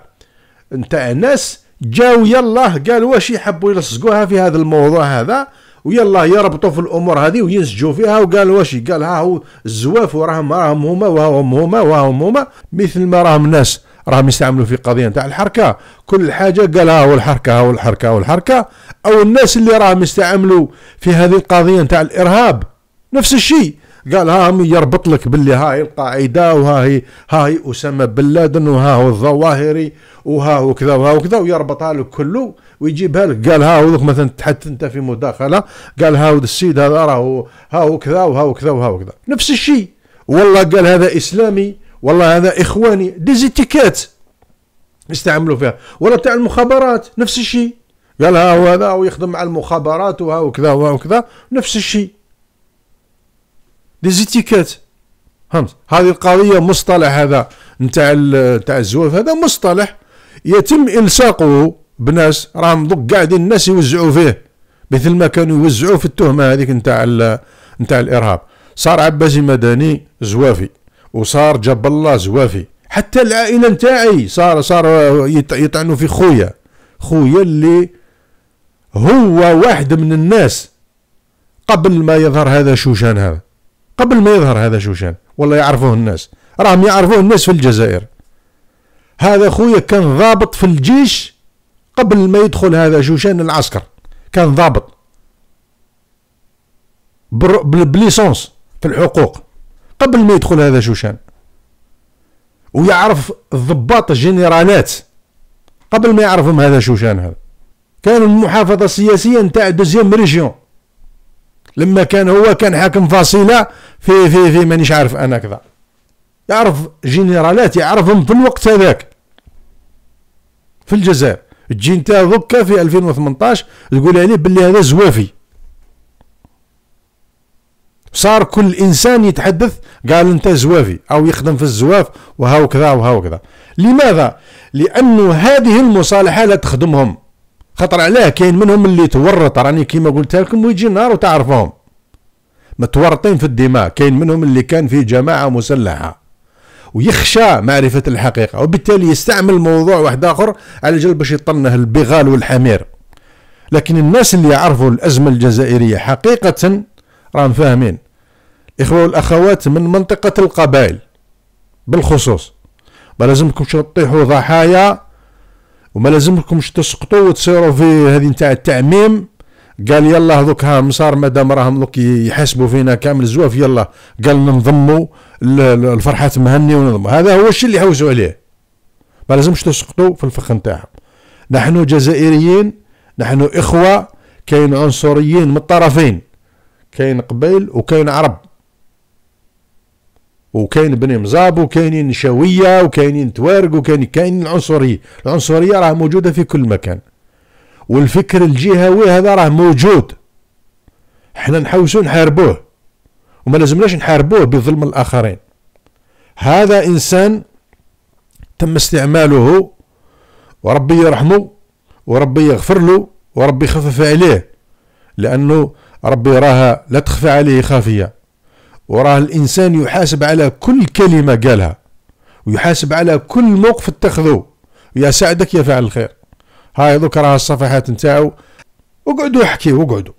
انت ناس جاو يلا قالوا واش يحبوا يلصقوها في هذا الموضوع هذا ويلا يربطوا في الامور هذه وينسجوا فيها وقال واش قال ها هو الزواف وراهم راهم هما وهم هما وهم هما مثل ما راهم ناس راهم يستعملوا في قضيه نتاع الحركه كل حاجه قالها الحركه هو الحركه او الناس اللي راهم يستعملوا في هذه القضيه نتاع الارهاب نفس الشيء قال ها يربط لك باللي هاي القاعده وها هي ها هي اسامه بن لادن وها هو الظواهري وها هو كذا وها هو كذا ويربطها لك كله ويجيبها لك قال ها هو مثلا تحدث انت في مداخله قال ها هو السيد هذا راهو ها هو كذا وها هو كذا وها هو كذا نفس الشيء والله قال هذا اسلامي والله هذا اخواني ديزيتيكات يستعملوا فيها ولا تاع المخابرات نفس الشيء قال ها هو هذا ويخدم مع المخابرات وها وكذا وها وكذا نفس الشيء ديزيتيكات فهمت هذه القضيه مصطلح هذا نتاع نتاع الزواف هذا مصطلح يتم الصاقه بناس راهم دوك قاعدين الناس يوزعوا فيه مثل ما كانوا يوزعوا في التهمه هذيك نتاع نتاع الارهاب صار عباسي مدني زوافي وصار جاب الله زوافي حتى العائله نتاعي صار صار يطعنوا في خويا خويا اللي هو واحد من الناس قبل ما يظهر هذا شوشان هذا قبل ما يظهر هذا شوشان والله يعرفوه الناس راهم يعرفوه الناس في الجزائر هذا خويا كان ضابط في الجيش قبل ما يدخل هذا شوشان العسكر كان ضابط بليسونس في الحقوق قبل ما يدخل هذا شوشان ويعرف الضباط الجنرالات قبل ما يعرفهم هذا شوشان هذا كان المحافظة السياسية نتاع دوزيام ريجيون لما كان هو كان حاكم فاصيله في في في مانيش عارف أنا كذا يعرف جنرالات يعرفهم في الوقت هذاك في الجزائر تجي انت ضكا في 2018 تقول عليه يعني باللي هذا زوافي صار كل انسان يتحدث قال انت زوافي او يخدم في الزواف وهاو كذا وهاو كذا لماذا لانه هذه المصالحه لا تخدمهم خطر عليه كاين منهم اللي تورط راني كيما قلت لكم ويجي نهار وتعرفهم متورطين في الدماء كاين منهم اللي كان في جماعه مسلحه ويخشى معرفه الحقيقه وبالتالي يستعمل موضوع واحد اخر على جل باش يطنه البغال والحمير لكن الناس اللي يعرفوا الازمه الجزائريه حقيقه راهم فاهمين الاخوه والاخوات من منطقه القبائل بالخصوص ما لازمكمش تطيحوا ضحايا وما لازمكمش تسقطوا وتصيروا في هذه نتاع التعميم قال يلا هذوك هام صار دام راهم دوك يحاسبوا فينا كامل الزواف يلا قال ننضموا الفرحات مهني وننضموا هذا هو الشيء اللي يحوسوا عليه ما لازمش تسقطوا في الفخ نتاعهم نحن جزائريين نحن إخوة كاين عنصريين من الطرفين كاين قبائل وكاين عرب وكاين بني مزاب وكاينين شوية وكاينين توارق وكاين كاين العنصرية العنصرية راه موجودة في كل مكان والفكر الجهوي هذا راه موجود احنا نحوسو نحاربوه وما لازمناش نحاربوه بظلم الآخرين هذا إنسان تم استعماله وربي يرحمه وربي يغفر له وربي يخفف عليه لأنه ربي راها لا تخفى عليه خافية وراه الإنسان يحاسب على كل كلمة قالها ويحاسب على كل موقف اتخذه يا سعدك يا فعل الخير هاي دوك راه الصفحات نتاعو اقعدوا احكيوا اقعدوا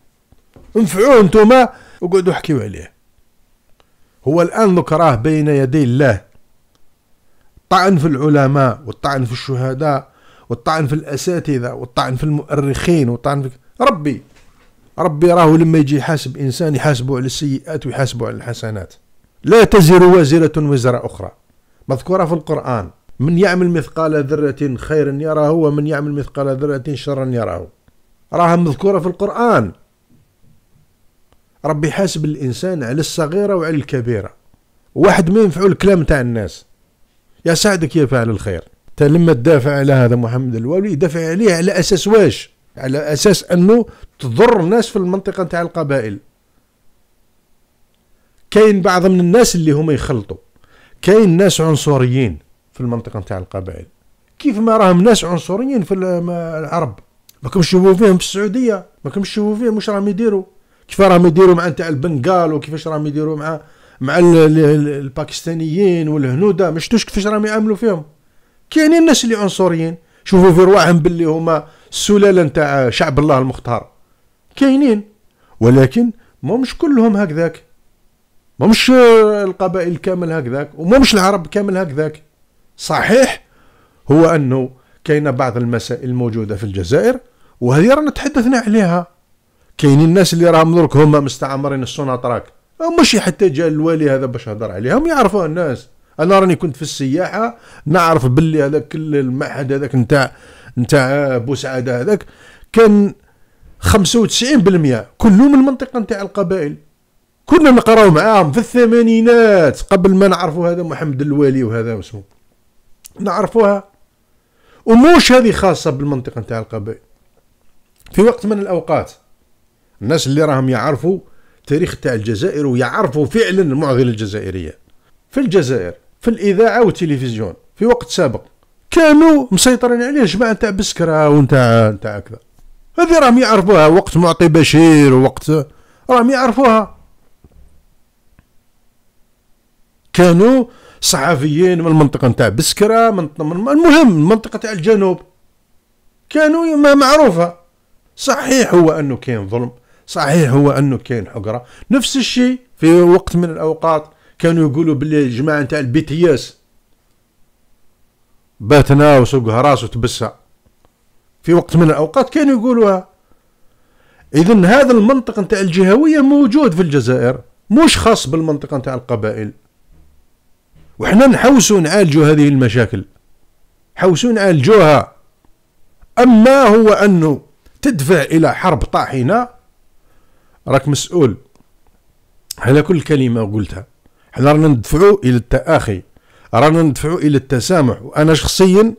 انفعوه انتوما اقعدوا احكيوا عليه هو الآن دوك راه بين يدي الله طعن في العلماء والطعن في الشهداء والطعن في الأساتذة والطعن في المؤرخين والطعن في ربي ربي راهو لما يجي يحاسب انسان يحاسبه على السيئات ويحاسبه على الحسنات لا تزر وازره وزر اخرى مذكوره في القران من يعمل مثقال ذره خيرا يراه ومن يعمل مثقال ذره شرا يراه راها مذكوره في القران ربي حاسب الانسان على الصغيره وعلى الكبيره واحد ما ينفعو الكلام تاع الناس يا سعدك يا فاعل الخير لما تدافع على هذا محمد الوالي يدافع عليه على اساس واش على اساس انه تضر الناس في المنطقه نتاع القبائل كاين بعض من الناس اللي هما يخلطوا كاين ناس عنصريين في المنطقه نتاع القبائل كيف ما راهم ناس عنصريين في العرب ما كمش يشوفوا فيهم في السعوديه ما كمش يشوفوا فيهم واش راهم يديروا كيف راهم يديروا مع نتاع البنغال وكيفاش راهم يديروا مع مع الباكستانيين والهنود ما شفتوش كيفاش راهم يعاملوا فيهم كاينين الناس اللي عنصريين شوفوا في رواحهم باللي هما السلاله نتاع شعب الله المختار كاينين ولكن ما مش كلهم هكذاك ما مش القبائل كامل هكذاك وما مش العرب كامل هكذاك صحيح هو انه كاينه بعض المسائل الموجوده في الجزائر وهذه رانا تحدثنا عليها كاينين الناس اللي راهم درك هما مستعمرين السوناطراك ماشي حتى جا الوالي هذا باش هضر عليهم يعرفوها الناس انا راني كنت في السياحه نعرف باللي هذاك المعهد هذاك نتاع نتاع بوسعاده هذاك كان 95% كله من المنطقه نتاع القبائل كنا نقراو معاهم في الثمانينات قبل ما نعرفوا هذا محمد الوالي وهذا اسمه نعرفوها وموش هذه خاصه بالمنطقه نتاع القبائل في وقت من الاوقات الناس اللي راهم يعرفوا تاريخ تاع الجزائر ويعرفوا فعلا المعضله الجزائريه في الجزائر في الاذاعه والتلفزيون في وقت سابق كانوا مسيطرين عليه جماعه تاع بسكره ونتاع نتاع كذا هذه راهم يعرفوها وقت معطي بشير ووقت راهم يعرفوها كانوا صحفيين من المنطقه نتاع بسكره من المهم المنطقه تاع الجنوب كانوا ما معروفه صحيح هو انه كاين ظلم صحيح هو انه كاين حقره نفس الشيء في وقت من الاوقات كانوا يقولوا باللي الجماعه نتاع البي تي اس باتنا وسوقها راس راسه وتبسع في وقت من الأوقات كانوا يقولوها إذا هذا المنطق نتاع الجهوية موجود في الجزائر مش خاص بالمنطقة نتاع القبائل وحنا نحوسوا نعالجوا هذه المشاكل حوسوا نعالجوها أما هو أنه تدفع إلى حرب طاحنة راك مسؤول على كل كلمة قلتها حنا رانا ندفعوا إلى التآخي رانا ندفعوا الى التسامح وانا شخصيا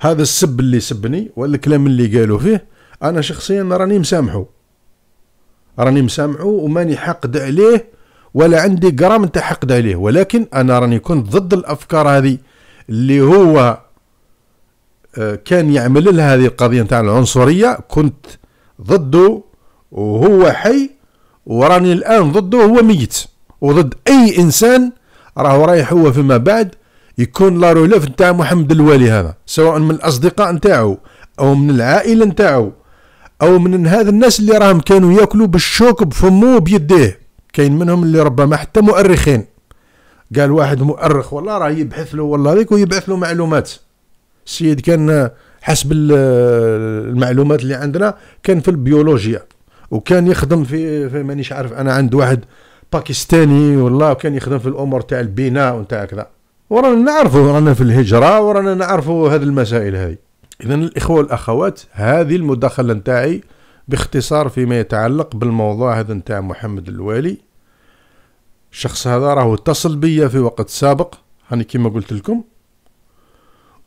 هذا السب اللي سبني والكلام اللي قالوا فيه انا شخصيا راني مسامحه راني مسامحه وماني حقد عليه ولا عندي جرام نتاع حقد عليه ولكن انا راني كنت ضد الافكار هذه اللي هو آه، كان يعمل لها هذه القضيه نتاع العنصريه كنت ضده وهو حي وراني الان ضده هو ميت وضد اي انسان راهو رايح هو فيما بعد يكون لا رولوف نتاع محمد الوالي هذا سواء من الاصدقاء نتاعو او من العائله نتاعو او من هذا الناس اللي راهم كانوا ياكلوا بالشوك بفمو بيديه كاين منهم اللي ربما حتى مؤرخين قال واحد مؤرخ والله راه يبحث له والله ذيك ويبعث له معلومات السيد كان حسب المعلومات اللي عندنا كان في البيولوجيا وكان يخدم في, في مانيش عارف انا عند واحد باكستاني والله كان يخدم في الامور تاع البناء وتاع كذا ورانا نعرفوا رانا في الهجره ورانا نعرفوا هذه المسائل هذه اذا الاخوه والاخوات هذه المداخله نتاعي باختصار فيما يتعلق بالموضوع هذا نتاع محمد الوالي الشخص هذا راهو اتصل بيا في وقت سابق هاني كما قلت لكم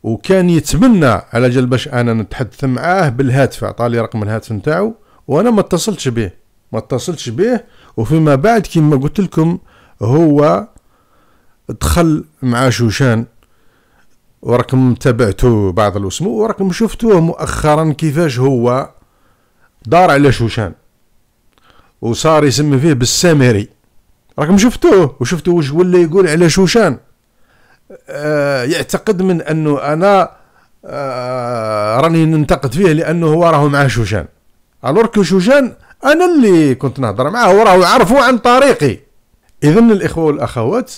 وكان يتمنى على جل باش انا نتحدث معاه بالهاتف عطالي رقم الهاتف نتاعو وانا ما اتصلتش به ما اتصلتش به وفيما بعد كما قلت لكم هو دخل مع شوشان وراكم تابعتو بعض الاسمو وراكم شفتوه مؤخرا كيفاش هو دار على شوشان وصار يسمي فيه بالسامري راكم شفتوه وشفتوه وش ولا يقول على شوشان آه يعتقد من انه انا آه راني ننتقد فيه لانه هو راهو مع شوشان الورك شوشان انا اللي كنت نهضر معاه وراه يعرفوا عن طريقي اذا الاخوه والاخوات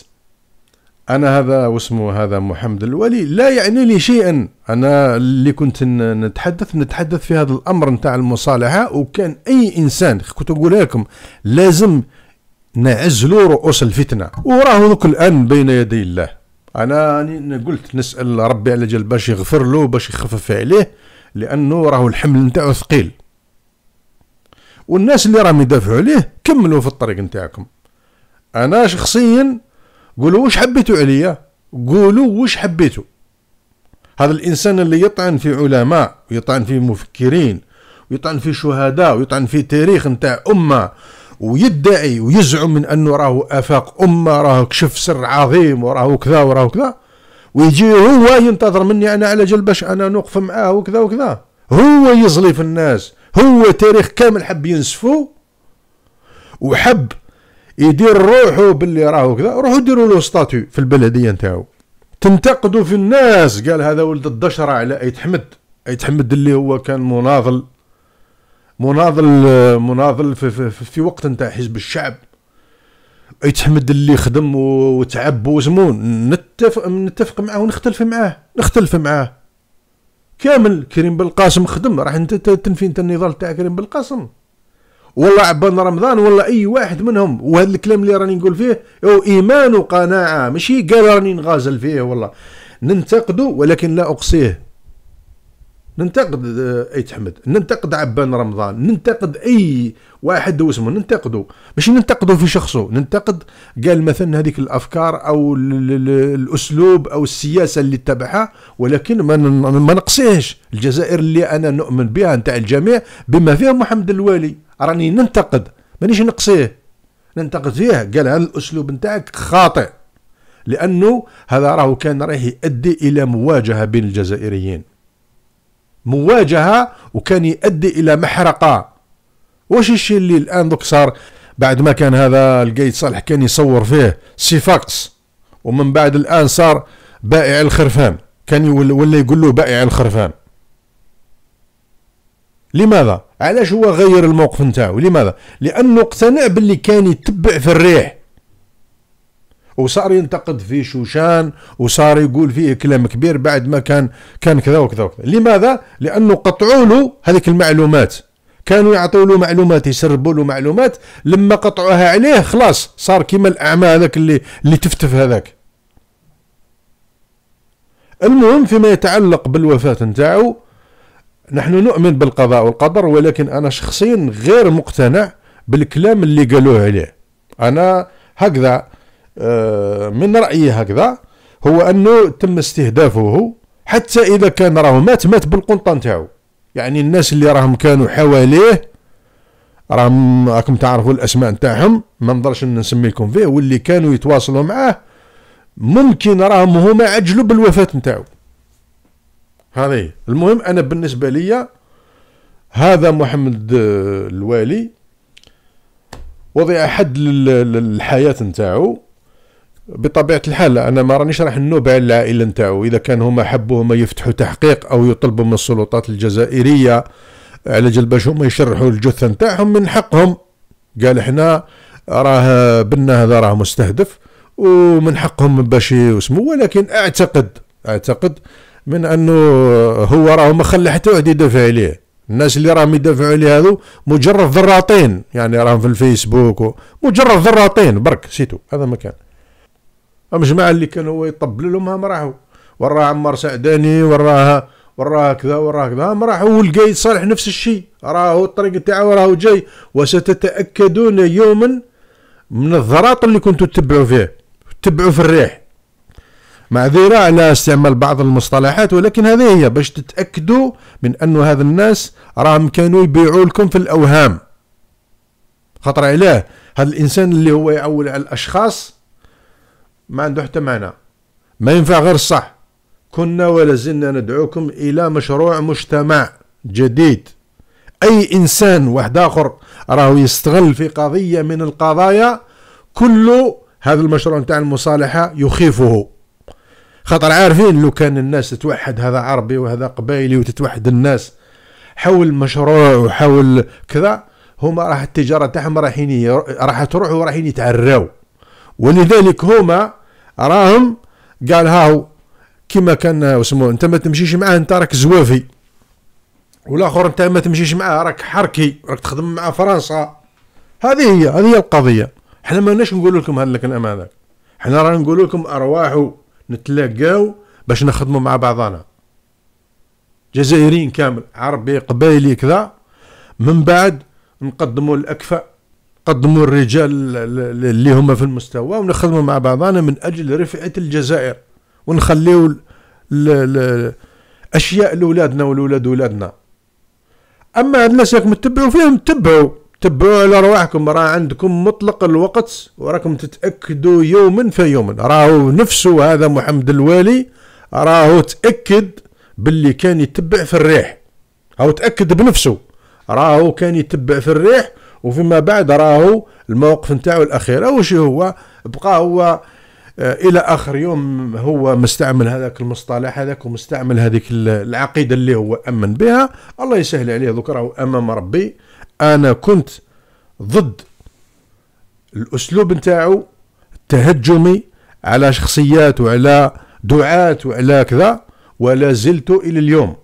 انا هذا واسمه هذا محمد الولي لا يعني لي شيئا انا اللي كنت نتحدث نتحدث في هذا الامر نتاع المصالحه وكان اي انسان كنت نقولها لكم لازم نعزلوا رؤوس الفتنه وراهو دوك الان بين يدي الله يعني انا قلت نسال ربي على جل باش يغفر له باش يخفف عليه لانه راهو الحمل نتاعو ثقيل والناس اللي راهم يدافعوا عليه كملوا في الطريق نتاعكم انا شخصيا قولوا واش حبيتوا عليا قولوا واش حبيتوا هذا الانسان اللي يطعن في علماء ويطعن في مفكرين ويطعن في شهداء ويطعن في تاريخ نتاع امه ويدعي ويزعم من انه راهو افاق امه راهو كشف سر عظيم وراهو كذا وراهو كذا ويجي هو ينتظر مني انا على جل باش انا نوقف معاه وكذا وكذا هو يزلي في الناس هو تاريخ كامل حب ينسفو وحب يدير روحه باللي راهو كذا روحوا ديروا له ستاتو في البلديه نتاعو تنتقدوا في الناس قال هذا ولد الدشره على ايت حمد ايت حمد اللي هو كان مناضل مناضل مناضل في, في, في, في وقت نتاع حزب الشعب ايت حمد اللي خدم وتعب وزمون نتفق نتفق معاه ونختلف معاه نختلف معاه كامل كريم بالقاسم خدم راه انت تنفي انت النضال تاع كريم بالقاسم ولا عبان رمضان ولا اي واحد منهم وهذا الكلام اللي راني نقول فيه هو ايمان وقناعه ماشي قال راني نغازل فيه والله ننتقده ولكن لا اقصيه ننتقد آه، ايت حمد ننتقد عبان رمضان ننتقد اي واحد واسمه ننتقده ماشي ننتقده في شخصه ننتقد قال مثلا هذيك الافكار او الاسلوب او السياسه اللي اتبعها ولكن ما ما نقصيهش الجزائر اللي انا نؤمن بها نتاع الجميع بما فيها محمد الوالي راني ننتقد مانيش نقصيه ننتقد فيه قال هذا الاسلوب نتاعك خاطئ لانه هذا راهو كان رايح يؤدي الى مواجهه بين الجزائريين مواجهه وكان يؤدي الى محرقه واش الشيء اللي الان دوك صار بعد ما كان هذا القايد صالح كان يصور فيه سيفاكس ومن بعد الان صار بائع الخرفان كان ولا يقول له بائع الخرفان لماذا علاش هو غير الموقف نتاعو لماذا لانه اقتنع باللي كان يتبع في الريح وصار ينتقد في شوشان وصار يقول فيه كلام كبير بعد ما كان كان كذا وكذا, وكذا. لماذا؟ لانه قطعوا له هذيك المعلومات كانوا يعطوا له معلومات يسربوا له معلومات لما قطعوها عليه خلاص صار كيما الاعمى هذاك اللي اللي تفتف هذاك المهم فيما يتعلق بالوفاه نتاعو نحن نؤمن بالقضاء والقدر ولكن انا شخصيا غير مقتنع بالكلام اللي قالوه عليه انا هكذا آه، من رأيي هكذا هو أنه تم استهدافه حتى إذا كان راه مات مات بالقنطة نتاعو يعني الناس اللي راهم كانوا حواليه راهم راكم تعرفوا الأسماء نتاعهم ما نضرش نسميكم فيه واللي كانوا يتواصلوا معاه ممكن راهم هما عجلوا بالوفاة نتاعو هذه المهم أنا بالنسبة لي هذا محمد الوالي وضع حد للحياة نتاعو بطبيعه الحال انا ما رانيش راح نوب على العائله نتاعو اذا كان هما حبوا هما يفتحوا تحقيق او يطلبوا من السلطات الجزائريه على جل باش هما يشرحوا الجثه نتاعهم من حقهم قال احنا راه بنا هذا راه مستهدف ومن حقهم باش يسمو ولكن اعتقد اعتقد من انه هو راه ما خلى حتى واحد يدافع عليه الناس اللي راهم يدافعوا عليه هذو مجرد ذراطين يعني راهم في الفيسبوك مجرد ذراطين برك سيتو هذا ما كان الجماعه اللي هو يطبل لهم هم راحوا وراه عمار سعداني وراه وراه كذا وراه كذا هم راحوا ولقى صالح نفس الشيء راهو الطريق تاعو راهو جاي وستتاكدون يوما من الضراط اللي كنتوا تتبعوا فيه تتبعوا في الريح معذرة على استعمال بعض المصطلحات ولكن هذه هي باش تتأكدوا من أن هذا الناس راهم كانوا يبيعوا لكم في الأوهام خطر عليه هذا الإنسان اللي هو يعول على الأشخاص ما عنده حتى معنى ما ينفع غير الصح كنا ولا زلنا ندعوكم الى مشروع مجتمع جديد اي انسان واحد اخر راهو يستغل في قضيه من القضايا كل هذا المشروع نتاع المصالحه يخيفه خطر عارفين لو كان الناس تتوحد هذا عربي وهذا قبائلي وتتوحد الناس حول مشروع وحول كذا هما راح التجاره تاعهم رايحين راح تروح ورايحين يتعراو ولذلك هما راهم قال هاو كيما كان وسمو انت ما تمشيش معاه انت راك زوافي والاخر انت ما تمشيش معاه راك حركي راك تخدم مع فرنسا هذه هي هذه هي القضيه حنا ما ناش نقول لكم هذا الكلام هذاك حنا رانا نقول لكم ارواحوا نتلاقاو باش نخدموا مع بعضنا جزائريين كامل عربي قبايلي كذا من بعد نقدموا الاكفاء قدموا الرجال اللي هما في المستوى ونخدموا مع بعضنا من اجل رفعه الجزائر ونخليو اشياء لاولادنا ولاولاد اولادنا اما هاد الناس راكم تتبعوا فيهم تبعوا تبعوا على رواحكم راه عندكم مطلق الوقت وراكم تتاكدوا يوما فيوما راهو نفسه هذا محمد الوالي راهو تاكد باللي كان يتبع في الريح او تاكد بنفسه راهو كان يتبع في الريح وفيما بعد راهو الموقف نتاعو الاخير واش هو بقى هو آه، الى اخر يوم هو مستعمل هذاك المصطلح هذاك ومستعمل هذيك العقيده اللي هو امن بها الله يسهل عليه دوك راهو امام ربي انا كنت ضد الاسلوب نتاعو التهجمي على شخصيات وعلى دعاة وعلى كذا ولا زلت الى اليوم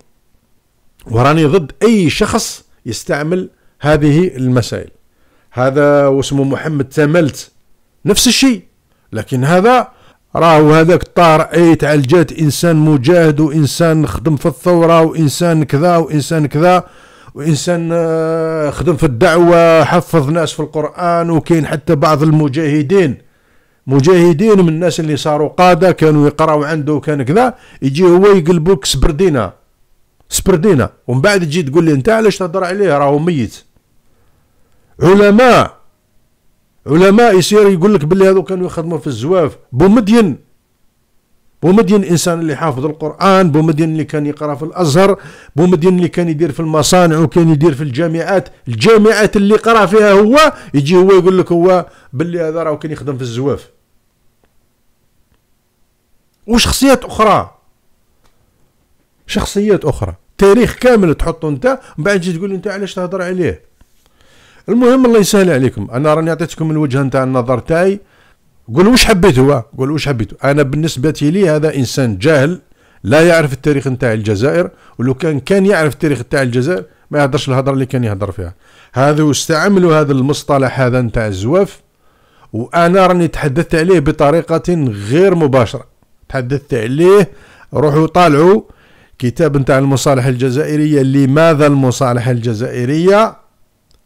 وراني ضد اي شخص يستعمل هذه المسائل هذا واسمه محمد تملت نفس الشيء لكن هذا راهو هذاك الطارئ اي تعالجات انسان مجاهد وانسان خدم في الثوره وانسان كذا وانسان كذا وانسان آه، خدم في الدعوه حفظ ناس في القران وكاين حتى بعض المجاهدين مجاهدين من الناس اللي صاروا قاده كانوا يقراو عنده وكان كذا يجي هو يقلبوك سبردينه سبردينا ومن بعد تجي تقول لي انت علاش تهضر عليه راهو ميت علماء علماء يصير يقول لك بلي هذو كانوا يخدموا في الزواف بومدين بومدين انسان اللي حافظ القران بومدين اللي كان يقرا في الازهر بومدين اللي كان يدير في المصانع وكان يدير في الجامعات الجامعات اللي قرا فيها هو يجي هو يقول لك هو بلي هذا راهو كان يخدم في الزواف وشخصيات اخرى شخصيات اخرى تاريخ كامل تحطه انت من بعد تجي تقول انت علاش تهضر عليه المهم الله يسهل عليكم انا راني عطيتكم الوجهه نتاع النظر تاعي قولوا واش حبيت هو قولوا واش حبيت انا بالنسبه لي هذا انسان جاهل لا يعرف التاريخ نتاع الجزائر ولو كان كان يعرف التاريخ نتاع الجزائر ما يهدرش الهضره اللي كان يهدر فيها هذا استعملوا هذا المصطلح هذا نتاع الزواف وانا راني تحدثت عليه بطريقه غير مباشره تحدثت عليه روحوا طالعوا كتاب نتاع المصالحة الجزائرية لماذا المصالحة الجزائرية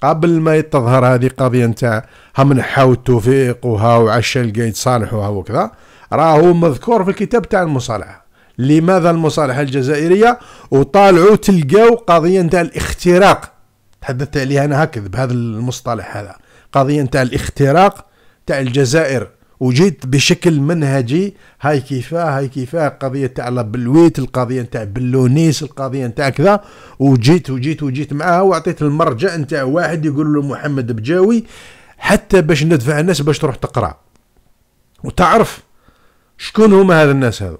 قبل ما تظهر هذه قضية نتاع هم حاو التوفيق وها وعشا لقيت صالح وها وكذا راهو مذكور في الكتاب تاع المصالحة لماذا المصالحة الجزائرية وطالعوا تلقاو قضية نتاع الاختراق تحدثت عليها أنا هكذا بهذا المصطلح هذا قضية نتاع الاختراق تاع الجزائر وجيت بشكل منهجي هاي كيفاه هاي كيفاه القضيه تاع بالويت القضيه تاع بلونيس القضيه تاع كذا وجيت وجيت وجيت معاها وعطيت المرجع نتاع واحد يقول له محمد بجاوي حتى باش ندفع الناس باش تروح تقرا وتعرف شكون هما هذا الناس هذا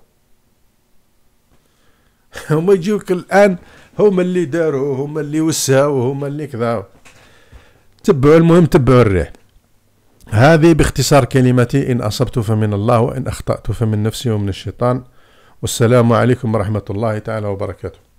هما يجيوك الان هما اللي داروا هما اللي وسعوا هما اللي كذا تبعوا المهم تبعوا الريح هذه باختصار كلمتي إن أصبت فمن الله وإن أخطأت فمن نفسي ومن الشيطان والسلام عليكم ورحمة الله تعالى وبركاته